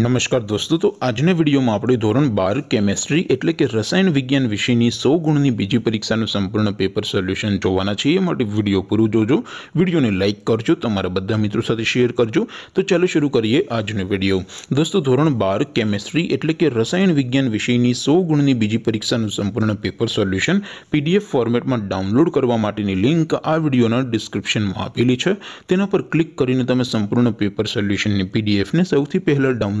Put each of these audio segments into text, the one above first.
નમસ્કાર દોસ્તો તો આજની વિડિયોમાં આપણે ધોરણ 12 કેમિસ્ટ્રી એટલે કે રસાયણ વિજ્ઞાન વિષયની 100 ગુણની બીજી પરીક્ષાનું સંપૂર્ણ પેપર સોલ્યુશન જોવાના છીએ માટે વિડિયો પૂરું જોજો વિડિયોને લાઈક કરજો તમારા બધા મિત્રો સાથે શેર કરજો તો ચાલું શરૂ કરીએ આજની વિડિયો દોસ્તો ધોરણ 12 કેમિસ્ટ્રી એટલે કે રસાયણ વિજ્ઞાન વિષયની 100 ગુણની બીજી પરીક્ષાનું સંપૂર્ણ પેપર સોલ્યુશન PDF ફોર્મેટમાં ડાઉનલોડ કરવા માટેની લિંક આ વિડિયોના ડિસ્ક્રિપ્શનમાં આપેલી છે તેના પર ક્લિક કરીને તમે સંપૂર્ણ પેપર સોલ્યુશનની PDF ને સૌથી પહેલા ડાઉનલોડ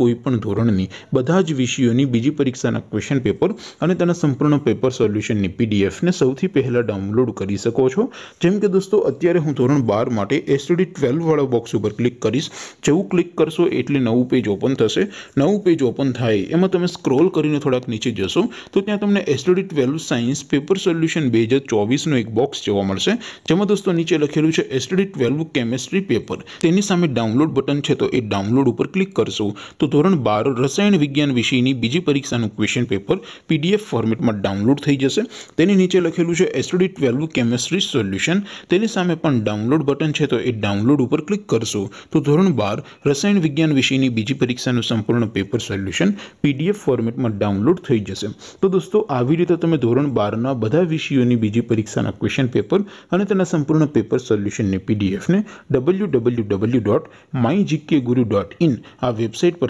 કોઈપણ ધોરણની બધા જ વિષયોની બીજી પરીક્ષાના ક્વેશ્ચન પેપર અને તેના સંપૂર્ણ પેપર સોલ્યુશનની પીડીએફ ને સૌથી પહેલા ડાઉનલોડ કરી શકો છો જેમ કે દોસ્તો અત્યારે હું ધોરણ 12 માટે STD 12 વાળો બોક્સ ઉપર ક્લિક કરીશ જેવું ક્લિક કરશો એટલે નવું પેજ ઓપન થશે નવું પેજ ઓપન થાય એમાં તમે સ્ક્રોલ કરીને થોડક નીચે જશો તો ત્યાં તમને STD 12 સાયન્સ પેપર સોલ્યુશન 2024 નો એક બોક્સ જોવા મળશે જેમાં દોસ્તો નીચે લખેલું છે STD 12 કેમિસ્ટ્રી પેપર તેની સામે ડાઉનલોડ બટન છે તો એ ડાઉનલોડ ઉપર ક્લિક કરશું ધોરણ 12 રસાયણ વિજ્ઞાન વિષયની બીજી પરીક્ષાનું ક્વેશ્ચન પેપર PDF ફોર્મેટમાં ડાઉનલોડ થઈ જશે તેની નીચે લખેલું છે STD 12 કેમિસ્ટ્રી સોલ્યુશન તેની સામે પણ ડાઉનલોડ બટન છે તો એ ડાઉનલોડ ઉપર ક્લિક કરશો તો ધોરણ 12 રસાયણ વિજ્ઞાન વિષયની બીજી પરીક્ષાનું સંપૂર્ણ પેપર સોલ્યુશન PDF ફોર્મેટમાં ડાઉનલોડ થઈ જશે તો દોસ્તો આવી રીતે તમે ધોરણ 12 ના બધા વિષયોની બીજી પરીક્ષાના ક્વેશ્ચન પેપર અને તેના સંપૂર્ણ પેપર સોલ્યુશન ને PDF ને www.mygkguru.in આ વેબસાઈટ